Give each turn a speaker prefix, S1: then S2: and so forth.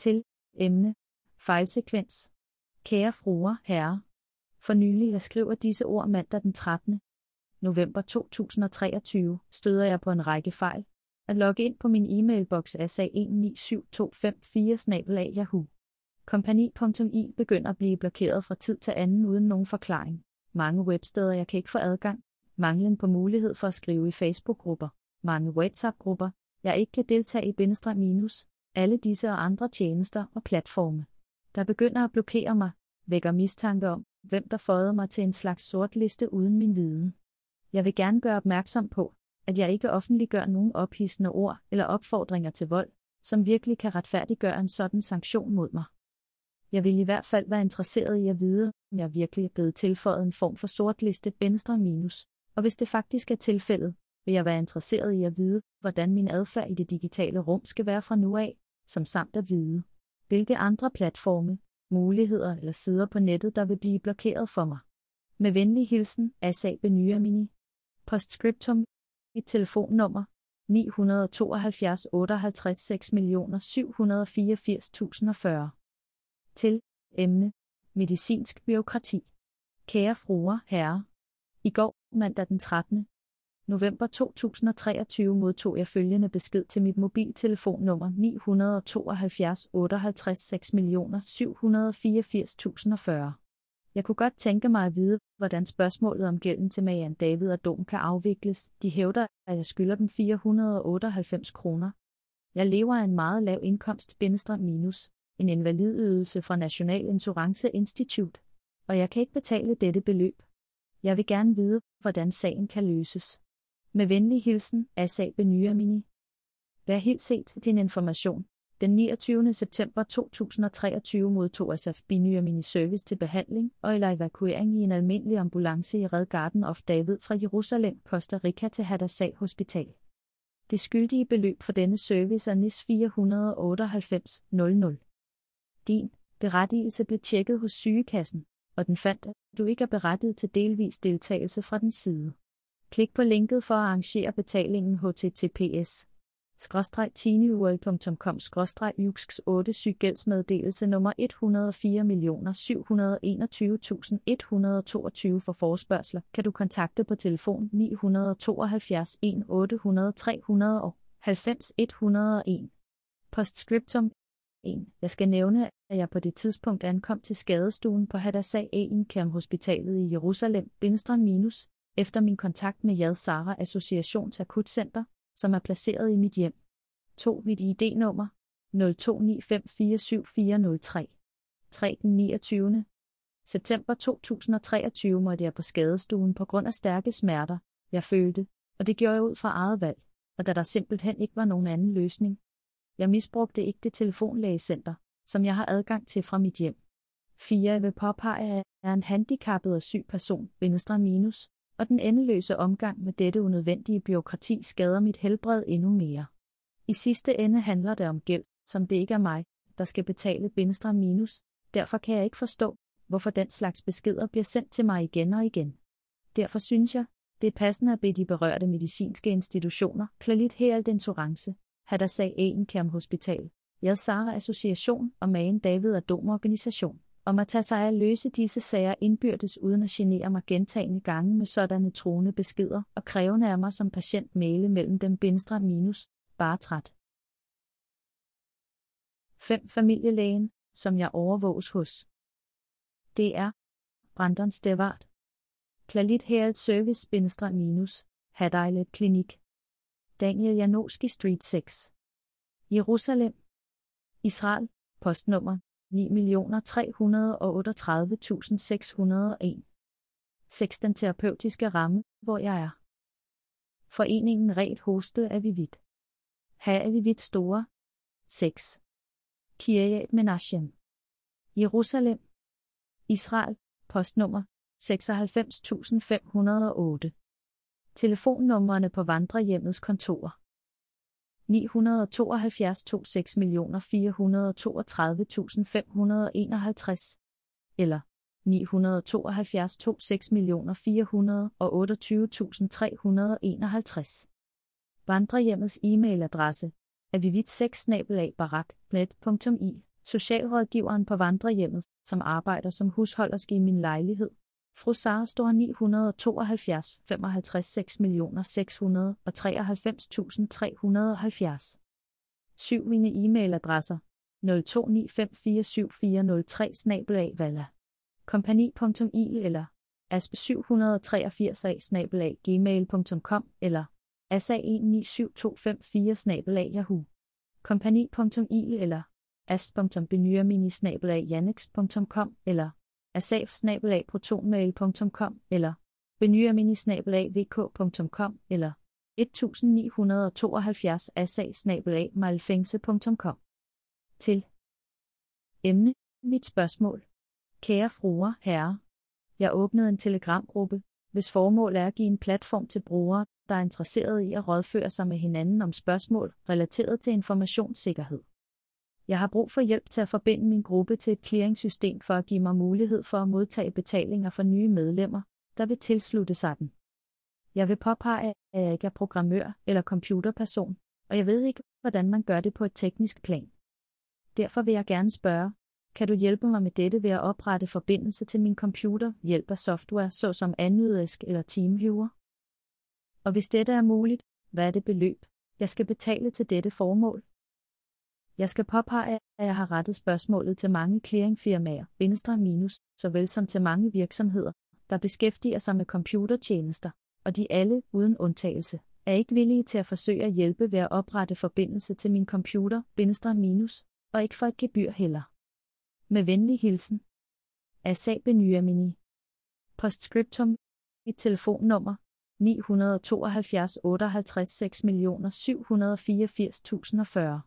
S1: Til emne. Fejlsekvens. Kære fruer, herre. For nylig jeg skriver disse ord mandag den 13. november 2023, støder jeg på en række fejl. At logge ind på min e-mailboks asa19725 yahoo. begynder at blive blokeret fra tid til anden uden nogen forklaring. Mange websteder jeg kan ikke få adgang. Manglen på mulighed for at skrive i Facebook-grupper. Mange WhatsApp-grupper. Jeg ikke kan deltage i bindestreg minus alle disse og andre tjenester og platforme, der begynder at blokere mig, vækker mistanke om, hvem der fåede mig til en slags sortliste uden min viden. Jeg vil gerne gøre opmærksom på, at jeg ikke offentliggør nogen ophidsende ord eller opfordringer til vold, som virkelig kan retfærdiggøre en sådan sanktion mod mig. Jeg vil i hvert fald være interesseret i at vide, om jeg virkelig er blevet tilføjet en form for sortliste venstre minus, og hvis det faktisk er tilfældet, vil jeg være interesseret i at vide, hvordan min adfærd i det digitale rum skal være fra nu af, som samt at vide, hvilke andre platforme, muligheder eller sider på nettet, der vil blive blokeret for mig. Med venlig hilsen, Asabe Nyamini. Postscriptum. Mit telefonnummer 972 58 6.784.040. Til emne Medicinsk byråkrati. Kære fruer, herrer. I går, mandag den 13 november 2023 modtog jeg følgende besked til mit mobiltelefonnummer 972 58 6 Jeg kunne godt tænke mig at vide, hvordan spørgsmålet om gælden til Marianne David og Dom kan afvikles. De hævder, at jeg skylder dem 498 kroner. Jeg lever af en meget lav indkomst, minus, en invalidydelse fra National Insurance Institute, og jeg kan ikke betale dette beløb. Jeg vil gerne vide, hvordan sagen kan løses. Med venlig hilsen, Asab Benyamini. Vær helt set din information. Den 29. september 2023 modtog Asaf Benyamini service til behandling og eller evakuering i en almindelig ambulance i Red Garden of David fra Jerusalem, Costa Rica til Hadassah Hospital. Det skyldige beløb for denne service er NIS 498.00. Din berettigelse blev tjekket hos sygekassen, og den fandt, at du ikke er berettiget til delvis deltagelse fra den side. Klik på linket for at arrangere betalingen https tineurl.com juksks 8 syg gældsmeddelelse nummer 104.721.122 for forspørgseler kan du kontakte på telefon 972 1 800 90 101. Postscriptum 1. Jeg skal nævne, at jeg på det tidspunkt ankom til skadestuen på Hadassah Einkam Hospitalet i Jerusalem, bindestræn minus efter min kontakt med Jad Sara Associations Akutcenter, som er placeret i mit hjem. 2. Mit ID-nummer 029547403. 3. Den 29. september 2023 måtte jeg på skadestuen på grund af stærke smerter, jeg følte, og det gjorde jeg ud fra eget valg, og da der simpelthen ikke var nogen anden løsning. Jeg misbrugte ikke det telefonlægecenter, som jeg har adgang til fra mit hjem. 4. Jeg vil påpege, at jeg er en handicappet og syg person, venstre minus, og den endeløse omgang med dette unødvendige byråkrati skader mit helbred endnu mere. I sidste ende handler det om gæld, som det ikke er mig, der skal betale bindstra minus, derfor kan jeg ikke forstå, hvorfor den slags beskeder bliver sendt til mig igen og igen. Derfor synes jeg, det er passende at bede de berørte medicinske institutioner, Klalit Herald Insurance, Hadasag en Kærm Hospital, Jadsara Association og Magen David Adom Organisation om at tage sig af at løse disse sager indbyrdes uden at genere mig gentagende gange med sådanne troende beskeder og krævende af mig som patient male mellem dem bindstre minus, bare træt. 5. Familielægen, som jeg overvåges hos. Det er Brandon Stewart. Klalit Herald Service bindstre minus, Hadejlet Klinik. Daniel Janoski Street 6. Jerusalem. Israel, postnummer 9.338.601. Seks den terapeutiske ramme, hvor jeg er. Foreningen Ret Hoste er vi vidt. Her er vi vidt store. 6. Kiriat Menachem. Jerusalem. Israel. Postnummer 96508. Telefonnumrene på vandrehjemmets kontorer. 972 6.432.551 eller 972 26.428.351. Vandrehjemmets e-mailadresse er vivit 6 socialrådgiveren på vandrehjemmet, som arbejder som husholderske i min lejlighed, Frossard står 972 55 7. Mine e-mailadresser 02954740 snabel Valla. Kompani.il eller asp783 snabel gmail.com eller asa197254 snabel yahoo. Kompani.il eller asp.benyamin snabel eller asaf eller benyaminisnabelagvk.com eller 1972 asa Til Emne Mit spørgsmål Kære fruer, herrer. Jeg åbnede en telegramgruppe, hvis formål er at give en platform til brugere, der er interesserede i at rådføre sig med hinanden om spørgsmål relateret til informationssikkerhed. Jeg har brug for hjælp til at forbinde min gruppe til et clearingssystem for at give mig mulighed for at modtage betalinger fra nye medlemmer, der vil tilslutte sig den. Jeg vil påpege, at jeg ikke er programmør eller computerperson, og jeg ved ikke, hvordan man gør det på et teknisk plan. Derfor vil jeg gerne spørge, kan du hjælpe mig med dette ved at oprette forbindelse til min computer hjælp af software såsom Anydesk eller TeamViewer? Og hvis dette er muligt, hvad er det beløb, jeg skal betale til dette formål? Jeg skal påpege, at jeg har rettet spørgsmålet til mange clearingfirmaer, venstre minus, såvel som til mange virksomheder, der beskæftiger sig med computertjenester, og de alle, uden undtagelse, er ikke villige til at forsøge at hjælpe ved at oprette forbindelse til min computer, venstre minus, og ikke for et gebyr heller. Med venlig hilsen. Asab Benyamini. Postscriptum. Mit telefonnummer 972 58 6 784 040.